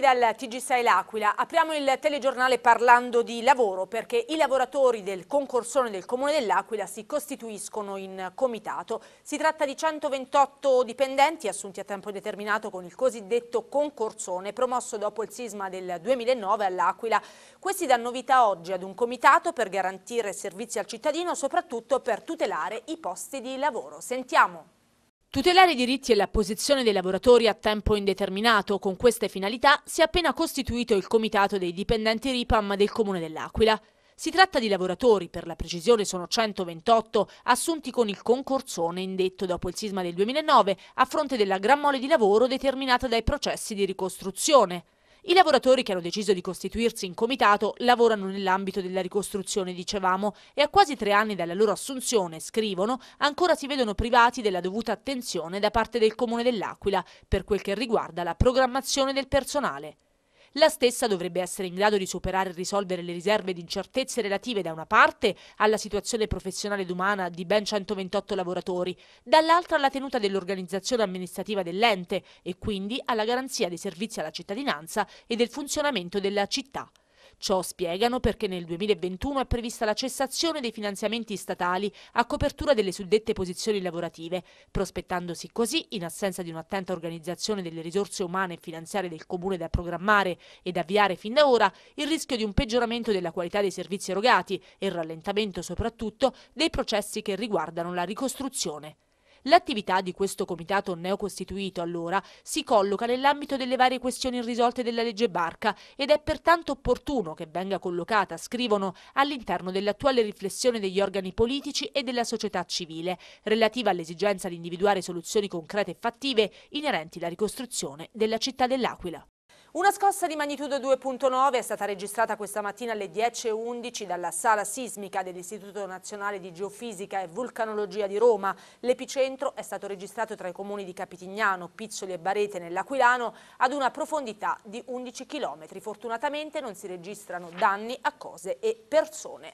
Collegati dal TG6 L'Aquila, apriamo il telegiornale parlando di lavoro perché i lavoratori del concorsone del Comune dell'Aquila si costituiscono in comitato. Si tratta di 128 dipendenti assunti a tempo determinato con il cosiddetto concorsone promosso dopo il sisma del 2009 all'Aquila. Questi danno vita oggi ad un comitato per garantire servizi al cittadino soprattutto per tutelare i posti di lavoro. Sentiamo. Tutelare i diritti e la posizione dei lavoratori a tempo indeterminato con queste finalità si è appena costituito il Comitato dei dipendenti RIPAM del Comune dell'Aquila. Si tratta di lavoratori, per la precisione sono 128, assunti con il concorsone indetto dopo il sisma del 2009 a fronte della gran mole di lavoro determinata dai processi di ricostruzione. I lavoratori che hanno deciso di costituirsi in comitato lavorano nell'ambito della ricostruzione, dicevamo, e a quasi tre anni dalla loro assunzione, scrivono, ancora si vedono privati della dovuta attenzione da parte del Comune dell'Aquila per quel che riguarda la programmazione del personale. La stessa dovrebbe essere in grado di superare e risolvere le riserve di incertezze relative da una parte alla situazione professionale ed umana di ben 128 lavoratori, dall'altra alla tenuta dell'organizzazione amministrativa dell'ente e quindi alla garanzia dei servizi alla cittadinanza e del funzionamento della città. Ciò spiegano perché nel 2021 è prevista la cessazione dei finanziamenti statali a copertura delle suddette posizioni lavorative, prospettandosi così, in assenza di un'attenta organizzazione delle risorse umane e finanziarie del Comune da programmare ed avviare fin da ora, il rischio di un peggioramento della qualità dei servizi erogati e il rallentamento soprattutto dei processi che riguardano la ricostruzione. L'attività di questo comitato neocostituito, allora, si colloca nell'ambito delle varie questioni irrisolte della legge Barca ed è pertanto opportuno che venga collocata, scrivono, all'interno dell'attuale riflessione degli organi politici e della società civile, relativa all'esigenza di individuare soluzioni concrete e fattive inerenti alla ricostruzione della città dell'Aquila. Una scossa di magnitudo 2.9 è stata registrata questa mattina alle 10.11 dalla sala sismica dell'Istituto Nazionale di Geofisica e Vulcanologia di Roma. L'epicentro è stato registrato tra i comuni di Capitignano, Pizzoli e Barete nell'Aquilano ad una profondità di 11 km. Fortunatamente non si registrano danni a cose e persone.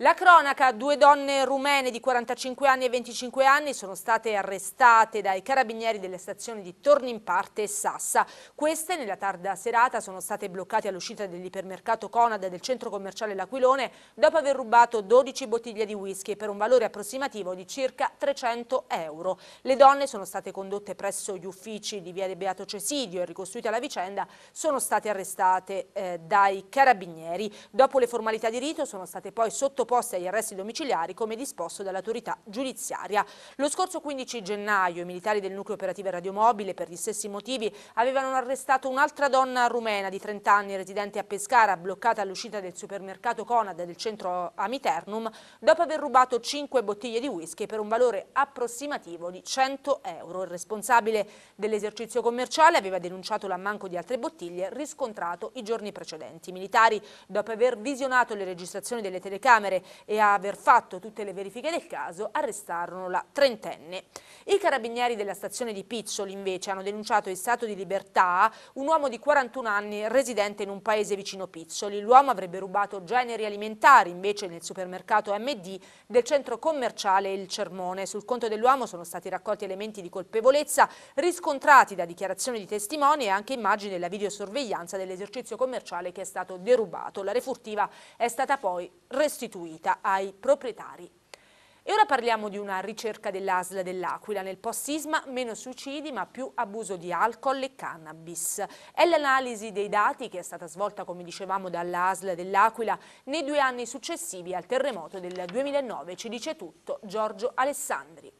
La cronaca, due donne rumene di 45 anni e 25 anni sono state arrestate dai carabinieri delle stazioni di Torni in Parte e Sassa. Queste nella tarda serata sono state bloccate all'uscita dell'ipermercato Conad del centro commerciale L'Aquilone dopo aver rubato 12 bottiglie di whisky per un valore approssimativo di circa 300 euro. Le donne sono state condotte presso gli uffici di Via Viale Beato Cesidio e ricostruita la vicenda sono state arrestate eh, dai carabinieri. Dopo le formalità di rito sono state poi sottoposte sottoposti agli arresti domiciliari come disposto dall'autorità giudiziaria. Lo scorso 15 gennaio i militari del nucleo operativo radiomobile per gli stessi motivi avevano arrestato un'altra donna rumena di 30 anni residente a Pescara bloccata all'uscita del supermercato Conad del centro Amiternum dopo aver rubato 5 bottiglie di whisky per un valore approssimativo di 100 euro. Il responsabile dell'esercizio commerciale aveva denunciato l'ammanco di altre bottiglie riscontrato i giorni precedenti. I militari dopo aver visionato le registrazioni delle telecamere e a aver fatto tutte le verifiche del caso arrestarono la trentenne. I carabinieri della stazione di Piccioli invece hanno denunciato in stato di libertà un uomo di 41 anni residente in un paese vicino Piccioli. L'uomo avrebbe rubato generi alimentari invece nel supermercato MD del centro commerciale Il Cermone. Sul conto dell'uomo sono stati raccolti elementi di colpevolezza riscontrati da dichiarazioni di testimoni e anche immagini della videosorveglianza dell'esercizio commerciale che è stato derubato. La refurtiva è stata poi restituita attribuita ai proprietari. E ora parliamo di una ricerca dell'ASL dell'Aquila. Nel post-sisma meno suicidi ma più abuso di alcol e cannabis. È l'analisi dei dati che è stata svolta, come dicevamo, dall'ASL dell'Aquila nei due anni successivi al terremoto del 2009. Ci dice tutto Giorgio Alessandri.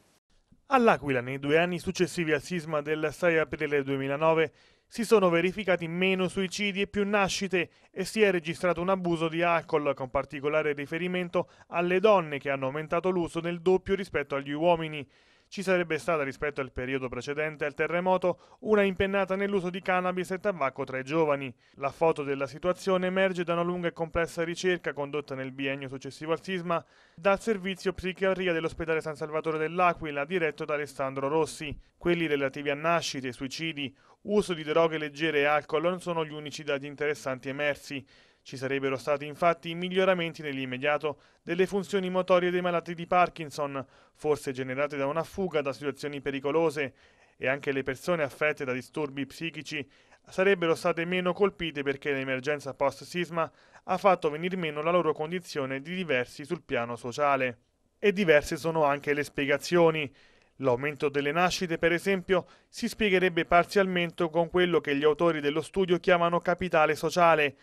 All'Aquila, nei due anni successivi al sisma del 6 aprile 2009, si sono verificati meno suicidi e più nascite e si è registrato un abuso di alcol, con particolare riferimento alle donne che hanno aumentato l'uso nel doppio rispetto agli uomini ci sarebbe stata rispetto al periodo precedente al terremoto una impennata nell'uso di cannabis e tabacco tra i giovani. La foto della situazione emerge da una lunga e complessa ricerca condotta nel biennio successivo al sisma dal servizio psichiatria dell'ospedale San Salvatore dell'Aquila diretto da Alessandro Rossi. Quelli relativi a nascite, suicidi, uso di droghe leggere e alcol non sono gli unici dati interessanti emersi. Ci sarebbero stati infatti miglioramenti nell'immediato delle funzioni motorie dei malati di Parkinson, forse generate da una fuga da situazioni pericolose, e anche le persone affette da disturbi psichici sarebbero state meno colpite perché l'emergenza post-sisma ha fatto venir meno la loro condizione di diversi sul piano sociale. E diverse sono anche le spiegazioni. L'aumento delle nascite, per esempio, si spiegherebbe parzialmente con quello che gli autori dello studio chiamano capitale sociale,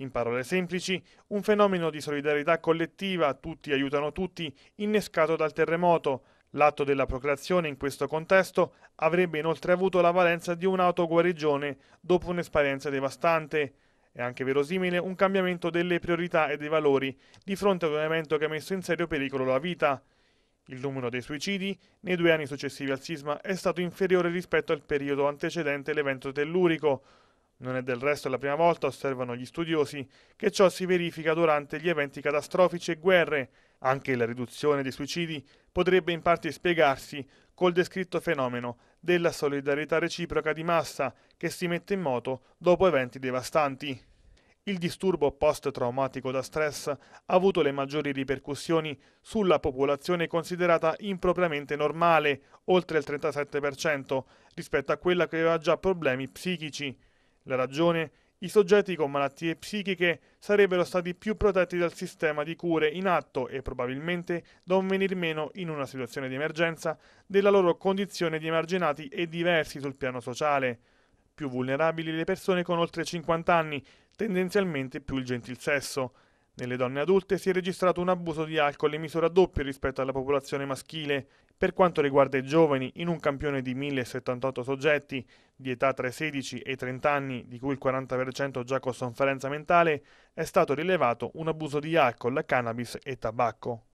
in parole semplici, un fenomeno di solidarietà collettiva, tutti aiutano tutti, innescato dal terremoto. L'atto della procreazione in questo contesto avrebbe inoltre avuto la valenza di un'autoguarigione dopo un'esperienza devastante. È anche verosimile un cambiamento delle priorità e dei valori di fronte ad un evento che ha messo in serio pericolo la vita. Il numero dei suicidi nei due anni successivi al sisma è stato inferiore rispetto al periodo antecedente l'evento tellurico, non è del resto la prima volta, osservano gli studiosi, che ciò si verifica durante gli eventi catastrofici e guerre. Anche la riduzione dei suicidi potrebbe in parte spiegarsi col descritto fenomeno della solidarietà reciproca di massa che si mette in moto dopo eventi devastanti. Il disturbo post-traumatico da stress ha avuto le maggiori ripercussioni sulla popolazione considerata impropriamente normale, oltre il 37%, rispetto a quella che aveva già problemi psichici. La ragione? I soggetti con malattie psichiche sarebbero stati più protetti dal sistema di cure in atto e probabilmente da un venir meno in una situazione di emergenza della loro condizione di emarginati e diversi sul piano sociale. Più vulnerabili le persone con oltre 50 anni, tendenzialmente più il gentil sesso. Nelle donne adulte si è registrato un abuso di alcol in misura doppia rispetto alla popolazione maschile. Per quanto riguarda i giovani, in un campione di 1078 soggetti di età tra i 16 e i 30 anni, di cui il 40% già con sofferenza mentale, è stato rilevato un abuso di alcol, cannabis e tabacco.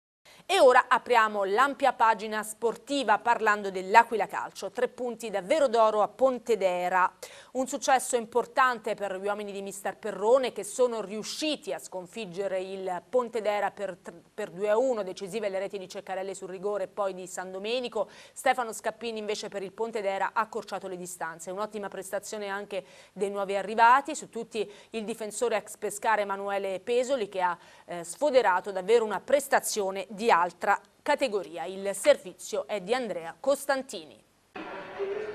E ora apriamo l'ampia pagina sportiva parlando dell'Aquila Calcio. Tre punti davvero d'oro a Pontedera. Un successo importante per gli uomini di Mister Perrone che sono riusciti a sconfiggere il Pontedera per, per 2-1. Decisive le reti di Ceccarelli sul rigore e poi di San Domenico. Stefano Scappini invece per il Pontedera ha accorciato le distanze. Un'ottima prestazione anche dei nuovi arrivati. Su tutti il difensore ex pescare Emanuele Pesoli che ha eh, sfoderato davvero una prestazione di altra categoria. Il servizio è di Andrea Costantini.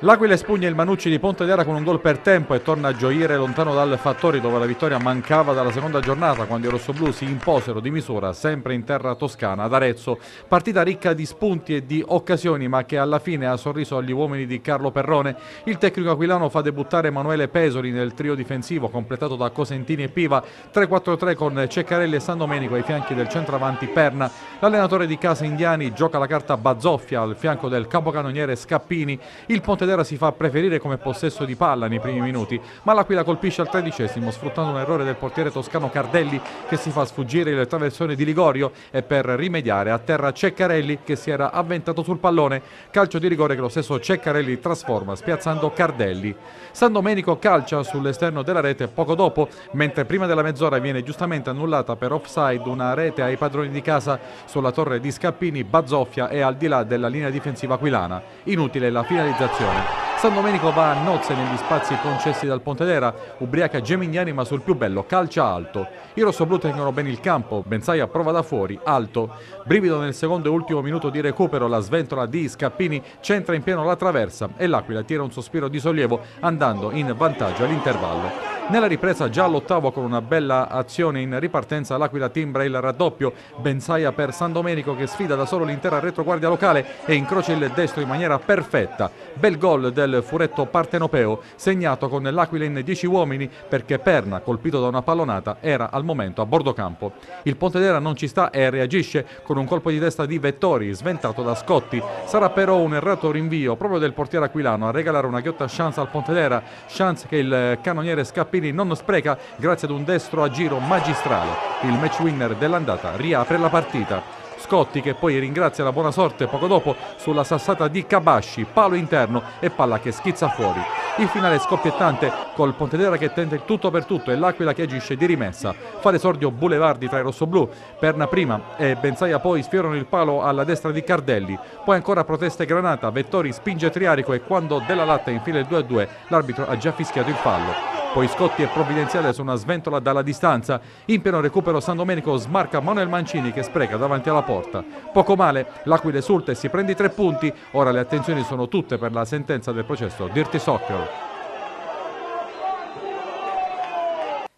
L'Aquila espugna il Manucci di Ponte d'Era con un gol per tempo e torna a gioire lontano dal Fattori dove la vittoria mancava dalla seconda giornata quando i rossoblù si imposero di misura sempre in terra toscana ad Arezzo. Partita ricca di spunti e di occasioni ma che alla fine ha sorriso agli uomini di Carlo Perrone. Il tecnico aquilano fa debuttare Emanuele Pesoli nel trio difensivo completato da Cosentini e Piva 3-4-3 con Ceccarelli e San Domenico ai fianchi del centravanti Perna. L'allenatore di casa indiani gioca la carta Bazzoffia al fianco del capocannoniere Scappini. Il Ponte Belvedere si fa preferire come possesso di palla nei primi minuti, ma l'Aquila colpisce al tredicesimo sfruttando un errore del portiere toscano Cardelli che si fa sfuggire il traversone di Ligorio e per rimediare a terra Ceccarelli che si era avventato sul pallone. Calcio di rigore che lo stesso Ceccarelli trasforma spiazzando Cardelli. San Domenico calcia sull'esterno della rete poco dopo, mentre prima della mezz'ora viene giustamente annullata per offside una rete ai padroni di casa sulla torre di Scappini, Bazzoffia e al di là della linea difensiva aquilana. Inutile la finalizzazione. San Domenico va a nozze negli spazi concessi dal Pontedera, ubriaca Gemignani ma sul più bello calcia alto. I rossoblù tengono bene il campo, Benzaia prova da fuori, alto. Brivido nel secondo e ultimo minuto di recupero, la sventola di Scappini centra in pieno la traversa e l'Aquila tira un sospiro di sollievo andando in vantaggio all'intervallo. Nella ripresa già all'ottavo con una bella azione in ripartenza l'Aquila timbra il raddoppio, Benzaia per San Domenico che sfida da solo l'intera retroguardia locale e incrocia il destro in maniera perfetta. Bel gol del del furetto partenopeo, segnato con l'Aquila in 10 uomini perché Perna, colpito da una pallonata, era al momento a bordo campo. Il Pontedera non ci sta e reagisce con un colpo di testa di Vettori, sventato da Scotti. Sarà però un errato rinvio proprio del portiere aquilano a regalare una ghiotta chance al Pontedera, chance che il cannoniere Scappini non spreca grazie ad un destro a giro magistrale. Il match winner dell'andata riapre la partita. Scotti che poi ringrazia la buona sorte poco dopo sulla sassata di Kabashi, palo interno e palla che schizza fuori. Il finale scoppiettante col Pontedera che tenta il tutto per tutto e l'Aquila che agisce di rimessa. Fa l'esordio Boulevardi tra i rossoblù, Perna prima e Benzaia poi sfiorano il palo alla destra di Cardelli. Poi ancora proteste Granata, Vettori spinge Triarico e quando Della Latta infila il 2-2 l'arbitro ha già fischiato il fallo poi Scotti e Provvidenziale su una sventola dalla distanza. In pieno recupero San Domenico smarca Manuel Mancini che spreca davanti alla porta. Poco male, l'Aquile esulta e si prende i tre punti. Ora le attenzioni sono tutte per la sentenza del processo Dirty Soccer.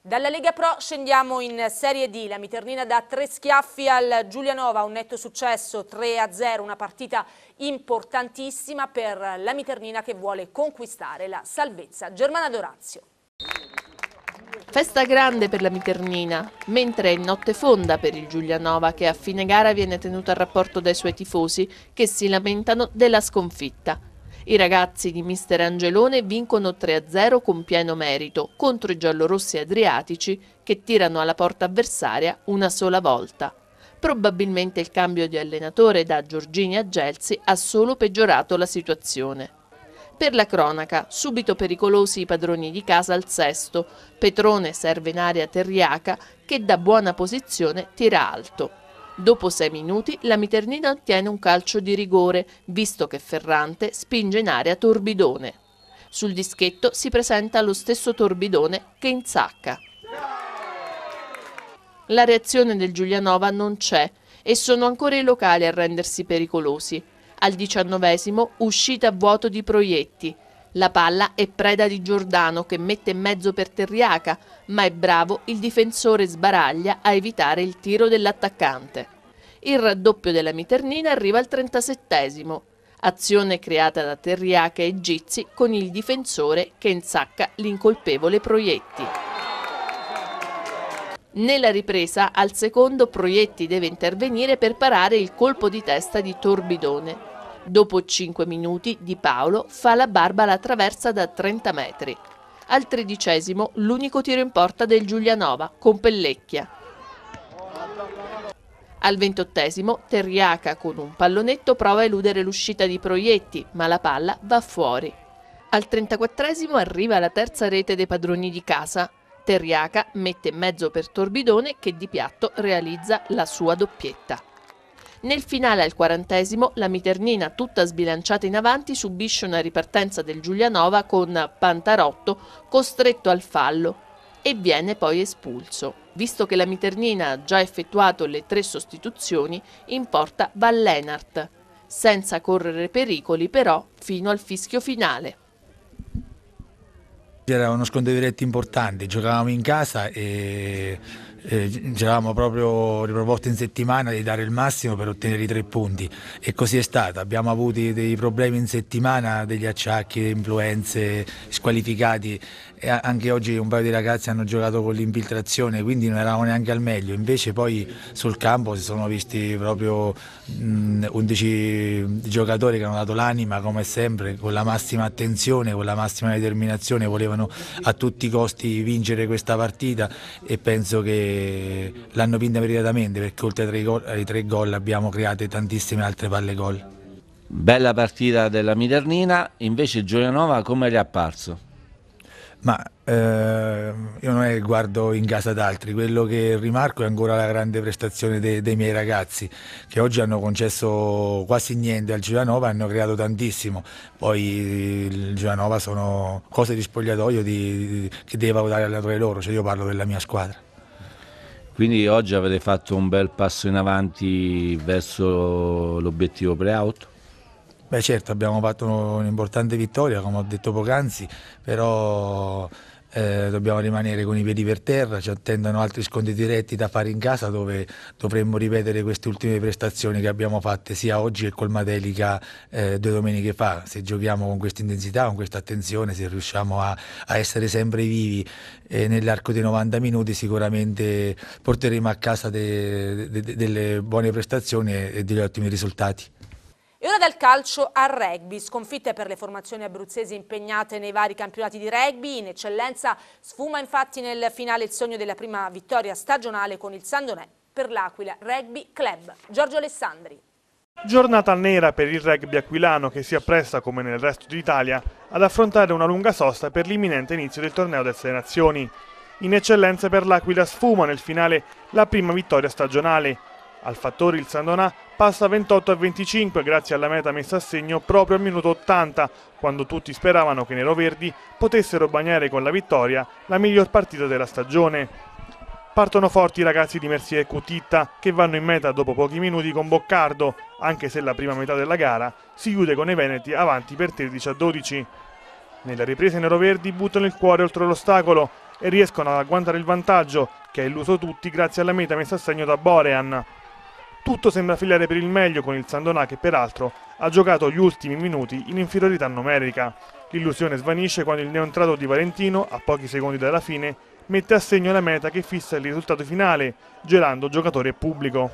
Dalla Lega Pro scendiamo in Serie D, la Miternina dà tre schiaffi al Giulianova, un netto successo 3-0, una partita importantissima per la Miternina che vuole conquistare la salvezza. Germana Dorazio. Festa grande per la Miternina, mentre è notte fonda per il Giulianova che a fine gara viene tenuto a rapporto dai suoi tifosi che si lamentano della sconfitta. I ragazzi di mister Angelone vincono 3-0 con pieno merito contro i giallorossi adriatici che tirano alla porta avversaria una sola volta. Probabilmente il cambio di allenatore da Giorgini a Gelsi ha solo peggiorato la situazione. Per la cronaca, subito pericolosi i padroni di casa al sesto, Petrone serve in area terriaca che da buona posizione tira alto. Dopo sei minuti la Miternina ottiene un calcio di rigore, visto che Ferrante spinge in area Torbidone. Sul dischetto si presenta lo stesso Torbidone che insacca. La reazione del Giulianova non c'è e sono ancora i locali a rendersi pericolosi. Al diciannovesimo uscita a vuoto di proietti. La palla è preda di Giordano che mette in mezzo per Terriaca, ma è bravo il difensore sbaraglia a evitare il tiro dell'attaccante. Il raddoppio della Miternina arriva al 37 azione creata da Terriaca e Gizzi con il difensore che insacca l'incolpevole Proietti. Nella ripresa al secondo Proietti deve intervenire per parare il colpo di testa di Torbidone. Dopo 5 minuti Di Paolo fa la barba alla traversa da 30 metri. Al tredicesimo l'unico tiro in porta del Giulianova con Pellecchia. Al ventottesimo Terriaca con un pallonetto prova a eludere l'uscita di Proietti ma la palla va fuori. Al trentaquattresimo arriva la terza rete dei padroni di casa Terriaca mette mezzo per Torbidone che di piatto realizza la sua doppietta. Nel finale al quarantesimo la Miternina tutta sbilanciata in avanti subisce una ripartenza del Giulianova con Pantarotto costretto al fallo e viene poi espulso. Visto che la Miternina ha già effettuato le tre sostituzioni, in porta va Vallenart, senza correre pericoli però fino al fischio finale. Era uno scontro diretto importante, giocavamo in casa e eh, ci eravamo proprio riproposti in settimana di dare il massimo per ottenere i tre punti e così è stato. Abbiamo avuto dei problemi in settimana, degli acciacchi, influenze, squalificati e anche oggi un paio di ragazzi hanno giocato con l'infiltrazione, quindi non eravamo neanche al meglio. Invece poi sul campo si sono visti proprio mh, 11 giocatori che hanno dato l'anima come sempre, con la massima attenzione, con la massima determinazione, volevano a tutti i costi vincere questa partita e penso che l'hanno vinta meritatamente perché oltre ai tre, gol, abbiamo creato tantissime altre palle gol. Bella partita della Midernina, invece Gioianova come le è apparso? Ma eh, io non è che guardo in casa d'altri, quello che rimarco è ancora la grande prestazione de dei miei ragazzi che oggi hanno concesso quasi niente al Giovanova hanno creato tantissimo. Poi il Giovanova sono cose di spogliatoio di, di, che deve valutare l'allenatore loro, cioè io parlo della mia squadra. Quindi oggi avete fatto un bel passo in avanti verso l'obiettivo pre-auto? Beh certo, abbiamo fatto un'importante vittoria, come ho detto poc'anzi, però eh, dobbiamo rimanere con i piedi per terra, ci attendono altri scontri diretti da fare in casa dove dovremmo ripetere queste ultime prestazioni che abbiamo fatte sia oggi che col Matelica eh, due domeniche fa. Se giochiamo con questa intensità, con questa attenzione, se riusciamo a, a essere sempre vivi eh, nell'arco dei 90 minuti sicuramente porteremo a casa de, de, de, delle buone prestazioni e, e degli ottimi risultati. E ora dal calcio al rugby, sconfitte per le formazioni abruzzesi impegnate nei vari campionati di rugby, in eccellenza sfuma infatti nel finale il sogno della prima vittoria stagionale con il Sandonè per l'Aquila Rugby Club. Giorgio Alessandri. Giornata nera per il rugby aquilano che si appresta, come nel resto d'Italia, ad affrontare una lunga sosta per l'imminente inizio del torneo delle Sei Nazioni. In eccellenza per l'Aquila sfuma nel finale la prima vittoria stagionale, al fattore il Sandonà passa 28 a 25 grazie alla meta messa a segno proprio al minuto 80, quando tutti speravano che i neroverdi potessero bagnare con la vittoria la miglior partita della stagione. Partono forti i ragazzi di Mercier e Cutitta che vanno in meta dopo pochi minuti con Boccardo, anche se la prima metà della gara si chiude con i Veneti avanti per 13 a 12. Nella ripresa i neroverdi buttano il cuore oltre l'ostacolo e riescono ad agguantare il vantaggio che ha illuso tutti grazie alla meta messa a segno da Borean. Tutto sembra filare per il meglio con il Sandonà che peraltro ha giocato gli ultimi minuti in inferiorità numerica. L'illusione svanisce quando il neontrato di Valentino, a pochi secondi dalla fine, mette a segno la meta che fissa il risultato finale, gelando giocatore e pubblico.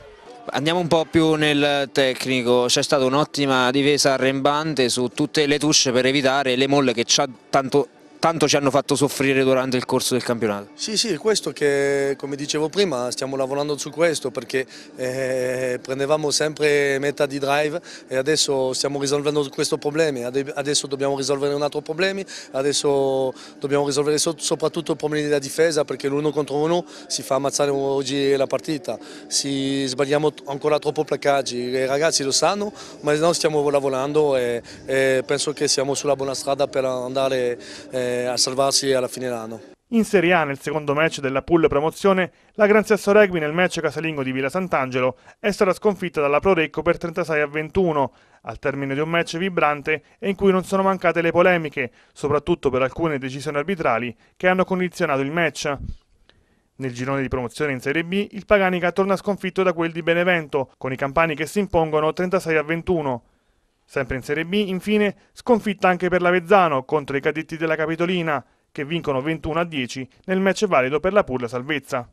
Andiamo un po' più nel tecnico, c'è stata un'ottima difesa arrembante su tutte le touche per evitare le molle che ci ha tanto tanto ci hanno fatto soffrire durante il corso del campionato. Sì, sì, questo che come dicevo prima stiamo lavorando su questo perché eh, prendevamo sempre metà di drive e adesso stiamo risolvendo questo problema, adesso dobbiamo risolvere un altro problema, adesso dobbiamo risolvere so soprattutto i problemi della difesa perché l'uno contro uno si fa ammazzare oggi la partita, si sbagliamo ancora troppo placaggi, i ragazzi lo sanno ma noi stiamo lavorando e, e penso che siamo sulla buona strada per andare... Eh, a salvarsi alla fine dell'anno. In Serie A, nel secondo match della pool promozione, la Gran Sesso Regbi nel match casalingo di Villa Sant'Angelo è stata sconfitta dalla Prorecco per 36 a 21, al termine di un match vibrante e in cui non sono mancate le polemiche, soprattutto per alcune decisioni arbitrali che hanno condizionato il match. Nel girone di promozione in Serie B, il Paganica torna sconfitto da quel di Benevento, con i campani che si impongono 36 a 21. Sempre in Serie B, infine, sconfitta anche per l'Avezzano contro i cadetti della Capitolina, che vincono 21 10 nel match valido per la pura salvezza.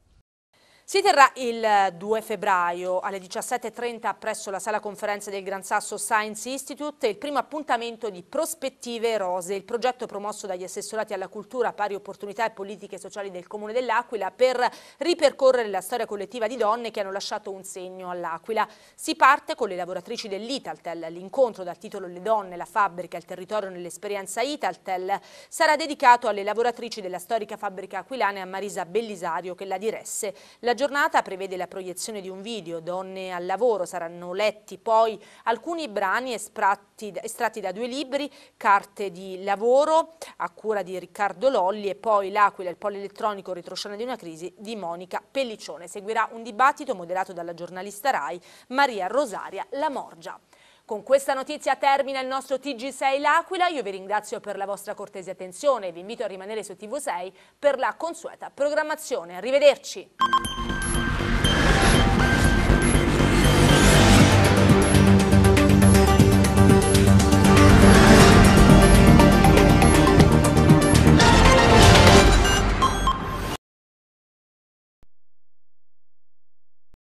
Si terrà il 2 febbraio alle 17.30 presso la sala conferenza del Gran Sasso Science Institute il primo appuntamento di Prospettive Rose, il progetto promosso dagli assessorati alla cultura, pari opportunità e politiche sociali del Comune dell'Aquila per ripercorrere la storia collettiva di donne che hanno lasciato un segno all'Aquila. Si parte con le lavoratrici dell'Italtel, l'incontro dal titolo Le donne, la fabbrica, il territorio nell'esperienza Italtel sarà dedicato alle lavoratrici della storica fabbrica aquilana Marisa Bellisario che la diresse. La giornata prevede la proiezione di un video, Donne al lavoro, saranno letti poi alcuni brani estratti, estratti da due libri, Carte di lavoro a cura di Riccardo Lolli e poi L'Aquila, il polielettronico retroscena di una crisi di Monica Pelliccione. Seguirà un dibattito moderato dalla giornalista RAI Maria Rosaria Lamorgia. Con questa notizia termina il nostro TG6 L'Aquila, io vi ringrazio per la vostra cortese attenzione e vi invito a rimanere su TV6 per la consueta programmazione. Arrivederci!